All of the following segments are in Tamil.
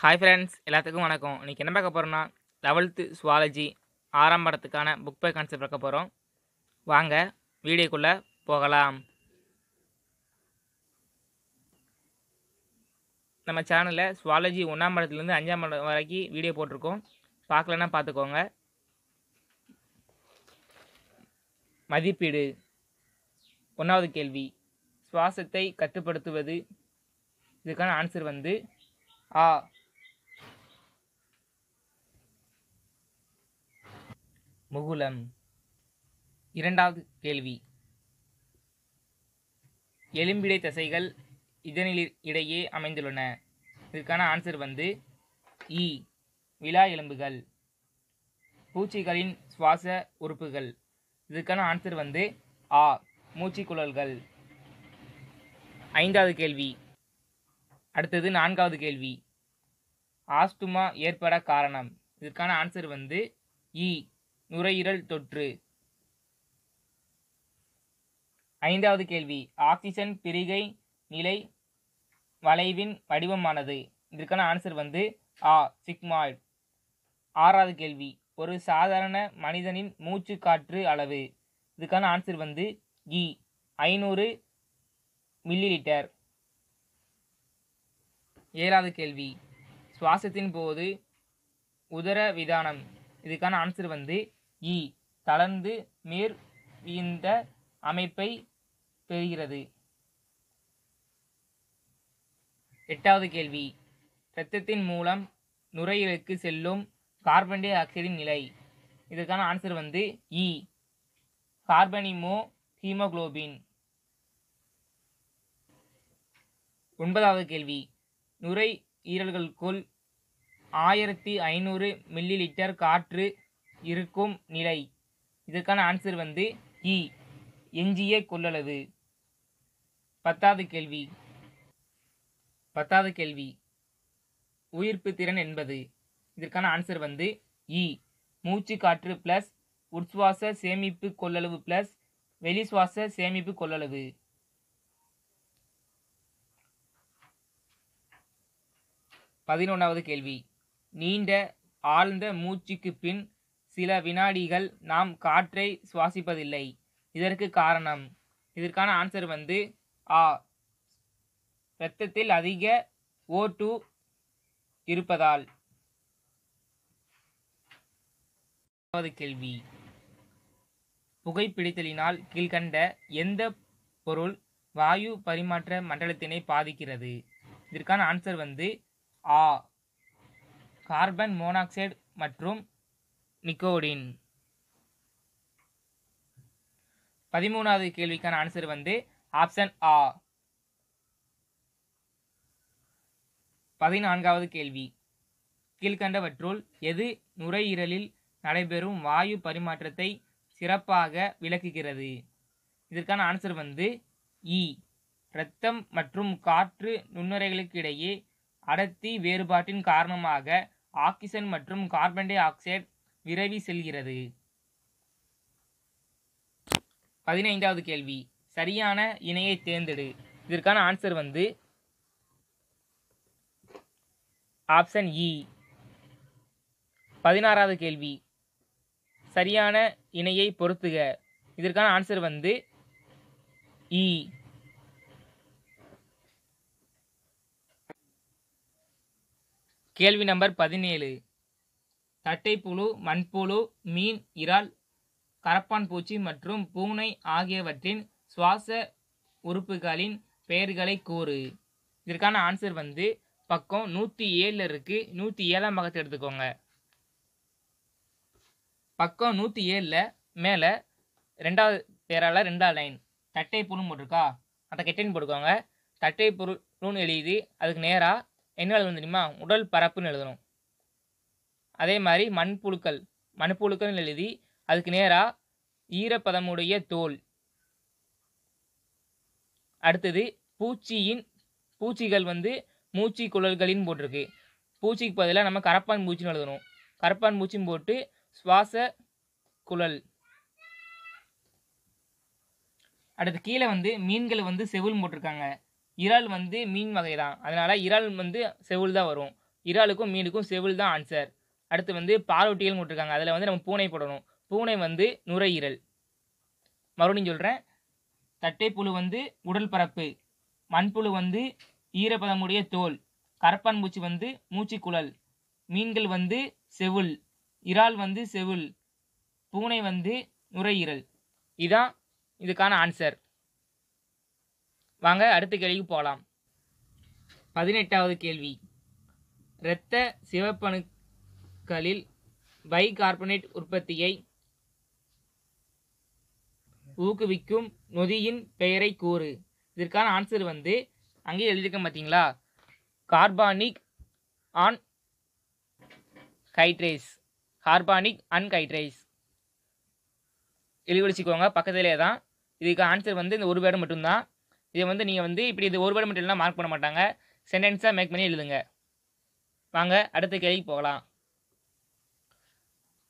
ஹாய் ஃப்ரெண்ட்ஸ் எல்லாத்துக்கும் வணக்கம் இன்றைக்கி என்ன பார்க்க போகிறோன்னா லெவல்த்து சுவாலஜி ஆறாம் படத்துக்கான புக் பை கான்செப்ட் பார்க்க போகிறோம் வாங்க வீடியோக்குள்ளே போகலாம் நம்ம சேனலில் சுவாலஜி ஒன்றாம் படத்துலேருந்து அஞ்சாம் படம் வரைக்கும் வீடியோ போட்டிருக்கோம் பார்க்கலன்னா பார்த்துக்கோங்க மதிப்பீடு ஒன்றாவது கேள்வி சுவாசத்தை கட்டுப்படுத்துவது இதுக்கான ஆன்சர் வந்து ஆ முகுலம் இரண்டாவது கேள்வி எலும்பிடை தசைகள் இதனில் இடையே அமைந்துள்ளன இதற்கான ஆன்சர் வந்து இ விழா எலும்புகள் பூச்சிகளின் சுவாச உறுப்புகள் இதுக்கான ஆன்சர் வந்து ஆ மூச்சிக்குழல்கள் ஐந்தாவது கேள்வி அடுத்தது நான்காவது கேள்வி ஆஸ்துமா ஏற்பட காரணம் இதற்கான ஆன்சர் வந்து இ நுரையீரல் தொற்று ஐந்தாவது கேள்வி ஆக்சிஜன் பிரிகை நிலை வளைவின் வடிவமானது இதற்கான ஆன்சர் வந்து ஆ சிக்மாய்ட் ஆறாவது கேள்வி ஒரு சாதாரண மனிதனின் மூச்சு காற்று அளவு இதுக்கான ஆன்சர் வந்து இ e. ஐநூறு மில்லி லிட்டர் ஏழாவது கேள்வி சுவாசத்தின் போது உதர விதானம் இதுக்கான ஆன்சர் வந்து இ தளர்ந்து மேற் இந்த அமைப்பை பெறுகிறது எட்டாவது கேள்வி இரத்தத்தின் மூலம் நுரையீரலுக்கு செல்லும் கார்பன் டை ஆக்சைடின் நிலை இதற்கான ஆன்சர் வந்து இ கார்பனிமோ ஹீமோகுளோபின் ஒன்பதாவது கேள்வி நுரை ஈரல்களுக்குள் ஆயிரத்தி ஐநூறு மில்லி லிட்டர் காற்று இருக்கும் நிலை இதற்கான ஆன்சர் வந்து இ e. எஞ்சிய கொள்ளளவு பத்தாவது கேள்வி பத்தாவது கேள்வி உயிர்ப்பு திறன் என்பது இதற்கான ஆன்சர் வந்து இ e. மூச்சு காற்று ப்ளஸ் உட்சுவாச சேமிப்பு கொள்ளளவு ப்ளஸ் வெளிசுவாச சேமிப்பு கொள்ளளவு பதினொன்றாவது கேள்வி நீண்ட ஆழ்ந்த மூச்சுக்கு பின் சில வினாடிகள் நாம் காற்றை சுவாசிப்பதில்லை இதற்கு காரணம் இதற்கான ஆன்சர் வந்து ஆ இரத்தத்தில் அதிக ஓ டூ இருப்பதால் கேள்வி புகைப்பிடித்தலினால் கீழ்கண்ட எந்த பொருள் வாயு பரிமாற்ற மண்டலத்தினை பாதிக்கிறது இதற்கான ஆன்சர் வந்து ஆ கார்பன் மோனாக்சைடு மற்றும் நிக்கோடின் பதிமூணாவது கேள்விக்கான ஆன்சர் வந்து ஆப்ஷன் ஆ பதினான்காவது கேள்வி கீழ்கண்டவற்றுள் எது நுரையீரலில் நடைபெறும் வாயு பரிமாற்றத்தை சிறப்பாக விளக்குகிறது இதற்கான ஆன்சர் வந்து இ e. இரத்தம் மற்றும் காற்று இடையே அடர்த்தி வேறுபாட்டின் காரணமாக ஆக்சிஜன் மற்றும் கார்பன் டை ஆக்சைடு விரவி செல்கிறது பதினைந்தாவது கேள்வி சரியான இணையை தேர்ந்தெடு இதற்கான ஆன்சர் வந்து ஆப்ஷன் இ e. பதினாறாவது கேள்வி சரியான இணையை பொருத்துக இதற்கான ஆன்சர் வந்து இ e. கேள்வி நம்பர் பதினேழு தட்டைப்புழு மண்புழு மீன் இறால் கரப்பான் பூச்சி மற்றும் பூனை ஆகியவற்றின் சுவாச உறுப்புகளின் பெயர்களை கூறு இதற்கான ஆன்சர் வந்து பக்கம் நூற்றி ஏழில் இருக்குது நூற்றி ஏழாம் பக்கத்தை எடுத்துக்கோங்க பக்கம் நூற்றி ஏழில் மேலே ரெண்டாவது பேரால் ரெண்டாவது லைன் தட்டை புழுன்னு போட்டிருக்கா அதை கெட்டின் போட்டுக்கோங்க தட்டை புழுன்னு எழுதி அதுக்கு நேராக என்ன எழுதணும் தெரியுமா உடல் பரப்புன்னு எழுதணும் அதே மாதிரி மண்புழுக்கள் மண்புழுக்கள்னு எழுதி அதுக்கு நேராக ஈரப்பதமுடைய தோல் அடுத்தது பூச்சியின் பூச்சிகள் வந்து மூச்சி குழல்களின் போட்டிருக்கு பூச்சிக்கு பதிலாக நம்ம கரப்பான் பூச்சின்னு எழுதணும் கரப்பான் பூச்சின்னு போட்டு சுவாச குழல் அடுத்து கீழே வந்து மீன்கள் வந்து செவுள் போட்டிருக்காங்க இறால் வந்து மீன் வகை தான் அதனால் இறால் வந்து செவுள் தான் வரும் இறாலுக்கும் மீனுக்கும் செவுள் தான் ஆன்சர் அடுத்து வந்து பாலூட்டிகள்னு விட்டுருக்காங்க அதில் வந்து நம்ம பூனை போடணும் பூனை வந்து நுரையீரல் மறுபடியும் சொல்கிறேன் தட்டைப்புழு வந்து உடல் பரப்பு மண்புழு வந்து ஈரப்பதமுடைய தோல் கரப்பான் பூச்சி வந்து மூச்சுக்குழல் மீன்கள் வந்து செவுள் இறால் வந்து செவுள் பூனை வந்து நுரையீரல் இதான் இதுக்கான ஆன்சர் வாங்க அடுத்த கேள்விக்கு போகலாம் பதினெட்டாவது கேள்வி இரத்த சிவப்பணு களில் பை கார்பனேட் உற்பத்தியை ஊக்குவிக்கும் நொதியின் பெயரை கூறு இதற்கான ஆன்சர் வந்து அங்கேயே எழுதியிருக்க பார்த்தீங்களா carbonic anhydrase carbonic anhydrase எழுதிக்கோங்க பக்கத்திலே தான் இதுக்கு ஆன்சர் வந்து இந்த ஒரு வேர்டு மட்டும்தான் இதை வந்து நீங்கள் வந்து இப்படி இது ஒரு வேர்டு மட்டும் இல்லைனா மார்க் பண்ண மாட்டாங்க சென்டென்ஸாக மேக் பண்ணி எழுதுங்க வாங்க அடுத்த கேள்விக்கு போகலாம்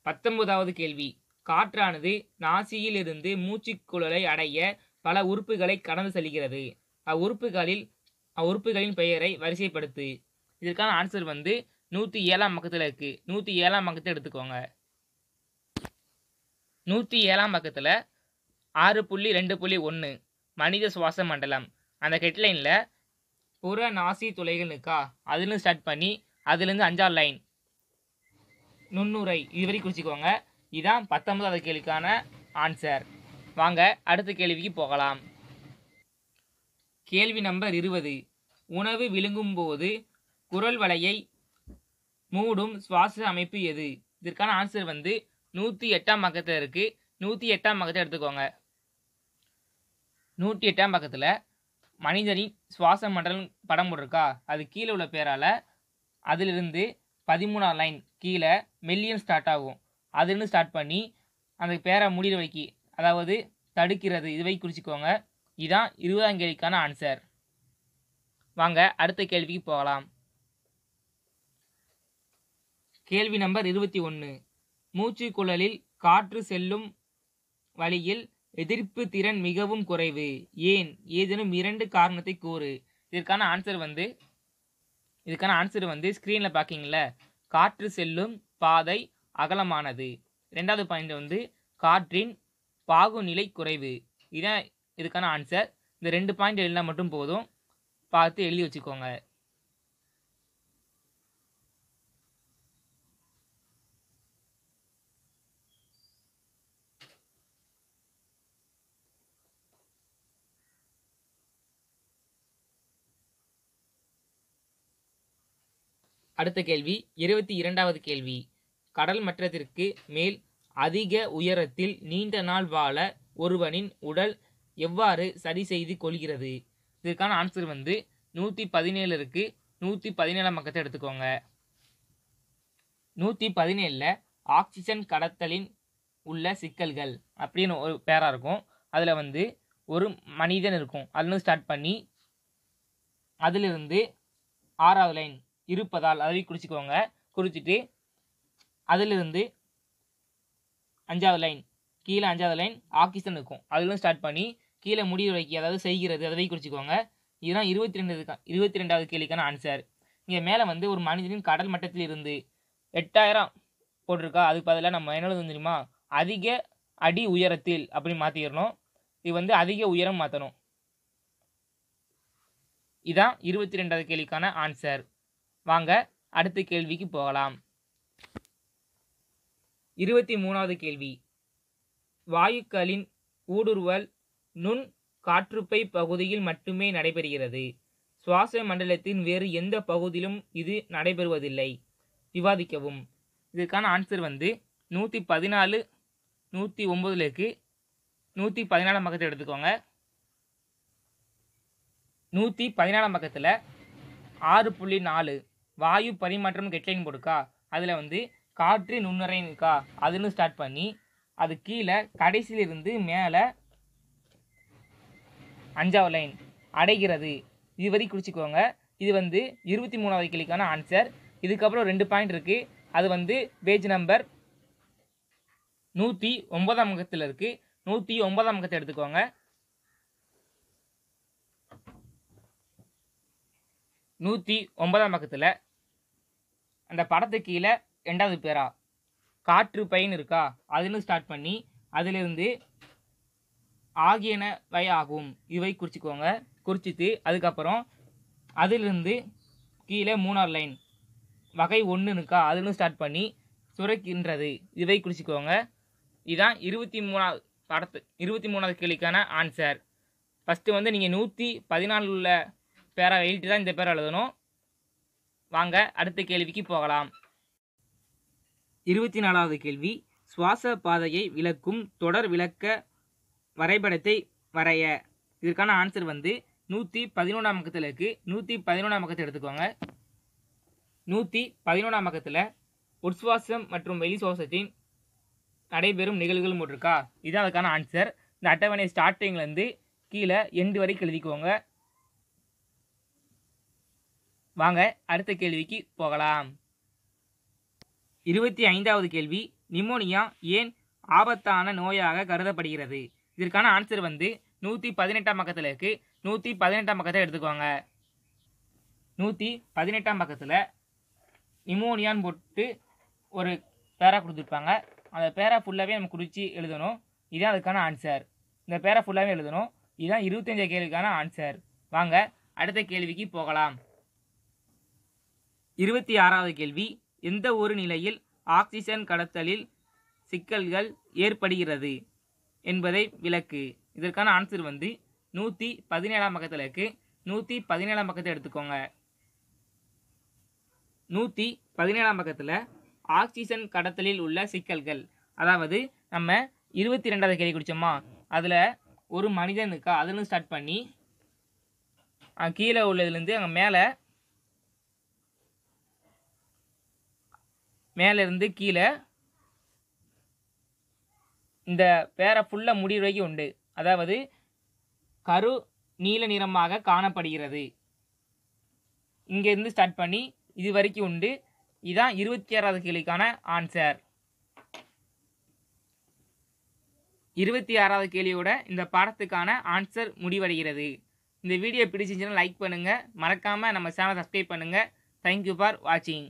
பத்தொன்பதாவது கேள்வி காற்றானது நாசியில் இருந்து மூச்சுக்குழலை அடைய பல உறுப்புகளை கடந்து செல்கிறது அவ்வுறுப்புகளில் அவ்வுறுப்புகளின் பெயரை வரிசைப்படுத்து இதற்கான ஆன்சர் வந்து நூற்றி ஏழாம் பக்கத்தில் இருக்குது நூற்றி ஏழாம் பக்கத்தை எடுத்துக்கோங்க நூற்றி ஏழாம் பக்கத்தில் ஆறு புள்ளி ரெண்டு புள்ளி ஒன்று மனித சுவாச மண்டலம் அந்த ஹெட்லைனில் புற நாசி துளைகள்னுக்கா அதுலேருந்து ஸ்டார்ட் பண்ணி அதுலேருந்து அஞ்சாறு லைன் நுண்ணுரை இதுவரை குறிச்சிக்குவாங்க இதுதான் பத்தொன்பதாவது கேள்விக்கான ஆன்சர் வாங்க அடுத்த கேள்விக்கு போகலாம் கேள்வி நம்பர் இருபது உணவு விழுங்கும் போது குரல் வலையை மூடும் சுவாச அமைப்பு எது இதற்கான ஆன்சர் வந்து நூற்றி எட்டாம் பக்கத்தில் இருக்குது நூற்றி எட்டாம் பக்கத்தை எடுத்துக்கோங்க நூற்றி எட்டாம் பக்கத்தில் மனிதனின் சுவாச மண்டலம் படம் போட்டிருக்கா அது கீழே உள்ள பேரால் அதிலிருந்து பதிமூணாம் லைன் கீழே மில்லியன் ஸ்டார்ட் ஆகும் அதுன்னு ஸ்டார்ட் பண்ணி அந்த பேரை முடிகிற வைக்கி அதாவது தடுக்கிறது இதுவை குறிச்சிக்கோங்க இதான் இருபதாம் கேள்விக்கான ஆன்சர் வாங்க அடுத்த கேள்விக்கு போகலாம் கேள்வி நம்பர் இருபத்தி ஒன்று மூச்சு குழலில் காற்று செல்லும் வழியில் எதிர்ப்பு திறன் மிகவும் குறைவு ஏன் ஏதேனும் இரண்டு காரணத்தை கூறு இதற்கான ஆன்சர் வந்து இதுக்கான ஆன்சர் வந்து ஸ்க்ரீனில் பார்க்கிங்கள காற்று செல்லும் பாதை அகலமானது ரெண்டாவது பாயிண்ட் வந்து காற்றின் பாகுநிலை குறைவு இதான் இதுக்கான ஆன்சர் இந்த ரெண்டு பாயிண்ட் எழுதினா மட்டும் போதும் பார்த்து எழுதி வச்சுக்கோங்க அடுத்த கேள்வி இருபத்தி இரண்டாவது கேள்வி கடல் மற்றத்திற்கு மேல் அதிக உயரத்தில் நீண்ட நாள் வாழ ஒருவனின் உடல் எவ்வாறு சரி செய்து கொள்கிறது இதுக்கான ஆன்சர் வந்து நூற்றி பதினேழு இருக்குது நூற்றி பதினேழாம் பக்கத்தை எடுத்துக்கோங்க நூற்றி பதினேழில் ஆக்சிஜன் கடத்தலின் உள்ள சிக்கல்கள் அப்படின்னு ஒரு பேராக இருக்கும் அதில் வந்து ஒரு மனிதன் இருக்கும் அதுலேருந்து ஸ்டார்ட் பண்ணி அதிலிருந்து ஆறாவது லைன் இருப்பதால் அதை குறிச்சிக்கோங்க குறிச்சிட்டு அதிலிருந்து அஞ்சாவது லைன் கீழே அஞ்சாவது லைன் ஆக்சிஜன் இருக்கும் அதுலேருந்து ஸ்டார்ட் பண்ணி கீழே முடிவு வைக்க அதாவது செய்கிறது அதை குறிச்சிக்கோங்க இதுதான் இருபத்தி ரெண்டு இருபத்தி ரெண்டாவது கேள்விக்கான ஆன்சர் இங்கே மேலே வந்து ஒரு மனிதனின் கடல் மட்டத்தில் இருந்து எட்டாயிரம் போட்டிருக்கா அதுக்கு பதிலாக நம்ம என்னது தெரியுமா அதிக அடி உயரத்தில் அப்படின்னு மாற்றிடணும் இது வந்து அதிக உயரம் மாற்றணும் இதான் இருபத்தி ரெண்டாவது கேள்விக்கான ஆன்சர் வாங்க அடுத்த கேள்விக்கு போகலாம் இருபத்தி மூணாவது கேள்வி வாயுக்களின் ஊடுருவல் நுண் காற்றுப்பை பகுதியில் மட்டுமே நடைபெறுகிறது சுவாச மண்டலத்தின் வேறு எந்த பகுதியிலும் இது நடைபெறுவதில்லை விவாதிக்கவும் இதுக்கான ஆன்சர் வந்து நூற்றி பதினாலு நூற்றி ஒம்பதுல நூற்றி பதினாலாம் பக்கத்தில் எடுத்துக்கோங்க நூற்றி பதினாலாம் பக்கத்தில் ஆறு புள்ளி நாலு வாயு பரிமாற்றம் கெட்லைன் போடுக்கா அதில் வந்து காற்று நுண்ணுரைன்னு இருக்கா அதுன்னு ஸ்டார்ட் பண்ணி அது கீழே கடைசியிலிருந்து மேலே அஞ்சாவது லைன் அடைகிறது இது வரைக்கும் குறிச்சிக்கோங்க இது வந்து இருபத்தி மூணாவது கிளிக்கான ஆன்சர் இதுக்கப்புறம் ரெண்டு பாயிண்ட் இருக்குது அது வந்து பேஜ் நம்பர் நூற்றி ஒன்பதாம் முகத்தில் இருக்குது நூற்றி ஒன்பதாம் முகத்தை எடுத்துக்கோங்க நூற்றி ஒன்பதாம் பக்கத்தில் அந்த படத்துக்கு கீழே ரெண்டாவது பேரா காற்று பையன் இருக்கா அதுலேருந்து ஸ்டார்ட் பண்ணி ஆகியன ஆகியனவை ஆகும் இவை குறிச்சிக்கோங்க குறிச்சிட்டு அதுக்கப்புறம் அதுலேருந்து கீழே மூணார் லைன் வகை ஒன்று இருக்கா அதுலேருந்து ஸ்டார்ட் பண்ணி சுரக்கின்றது இவை குறிச்சிக்கோங்க இதான் இருபத்தி மூணாவது படத்து இருபத்தி மூணாவது கேள்விக்கான ஆன்சர் ஃபஸ்ட்டு வந்து நீங்கள் நூற்றி பதினாலு உள்ள பேரை எழுதிட்டு தான் இந்த பேரை எழுதணும் வாங்க அடுத்த கேள்விக்கு போகலாம் இருபத்தி நாலாவது கேள்வி சுவாச பாதையை விளக்கும் தொடர் விளக்க வரைபடத்தை வரைய இதற்கான ஆன்சர் வந்து நூற்றி பதினொன்றாம் பக்கத்தில் இருக்குது நூற்றி பதினொன்றாம் பக்கத்தை எடுத்துக்கோங்க நூற்றி பதினொன்றாம் பக்கத்தில் உட்சுவாசம் மற்றும் வெளி சுவாசத்தின் நடைபெறும் நிகழ்வுகளும் இருக்கா இதுதான் அதுக்கான ஆன்சர் இந்த அட்டவணை ஸ்டார்டிங்லேருந்து கீழே எண்டு வரைக்கும் எழுதிக்கோங்க வாங்க அடுத்த கேள்விக்கு போகலாம் இருபத்தி ஐந்தாவது கேள்வி நிமோனியா ஏன் ஆபத்தான நோயாக கருதப்படுகிறது இதற்கான ஆன்சர் வந்து நூற்றி பதினெட்டாம் பக்கத்தில் இருக்குது நூற்றி பதினெட்டாம் பக்கத்தில் எடுத்துக்கோங்க நூற்றி பதினெட்டாம் பக்கத்தில் நிமோனியான்னு போட்டு ஒரு பேரா கொடுத்துருப்பாங்க அந்த பேரா ஃபுல்லாகவே நம்ம குறித்து எழுதணும் இதுதான் அதுக்கான ஆன்சர் இந்த பேரா ஃபுல்லாகவே எழுதணும் இதுதான் இருபத்தஞ்சி கேள்விக்கான ஆன்சர் வாங்க அடுத்த கேள்விக்கு போகலாம் இருபத்தி ஆறாவது கேள்வி எந்த ஒரு நிலையில் ஆக்சிஜன் கடத்தலில் சிக்கல்கள் ஏற்படுகிறது என்பதை விளக்கு இதற்கான ஆன்சர் வந்து நூற்றி பதினேழாம் பக்கத்தில் இருக்குது நூற்றி பதினேழாம் பக்கத்தை எடுத்துக்கோங்க நூற்றி பதினேழாம் பக்கத்தில் ஆக்சிஜன் கடத்தலில் உள்ள சிக்கல்கள் அதாவது நம்ம இருபத்தி ரெண்டாவது கேள்வி குடித்தோமா அதில் ஒரு மனிதனுக்கு அதுலேருந்து ஸ்டார்ட் பண்ணி கீழே உள்ளதுலேருந்து அங்கே மேலே மேலேருந்து கீழே இந்த பேரை ஃபுல்லாக முடிவு வரைக்கும் உண்டு அதாவது கரு நீல நிறமாக காணப்படுகிறது இங்கேருந்து ஸ்டார்ட் பண்ணி இது வரைக்கும் உண்டு இதுதான் இருபத்தி ஆறாவது கேள்விக்கான ஆன்சர் இருபத்தி ஆறாவது கேள்வியோட இந்த பாடத்துக்கான ஆன்சர் முடிவடைகிறது இந்த வீடியோ பிடிச்சிருந்துச்சுன்னா லைக் பண்ணுங்கள் மறக்காமல் நம்ம சேனலை சப்ஸ்கிரைப் பண்ணுங்கள் தேங்க்யூ ஃபார் வாட்சிங்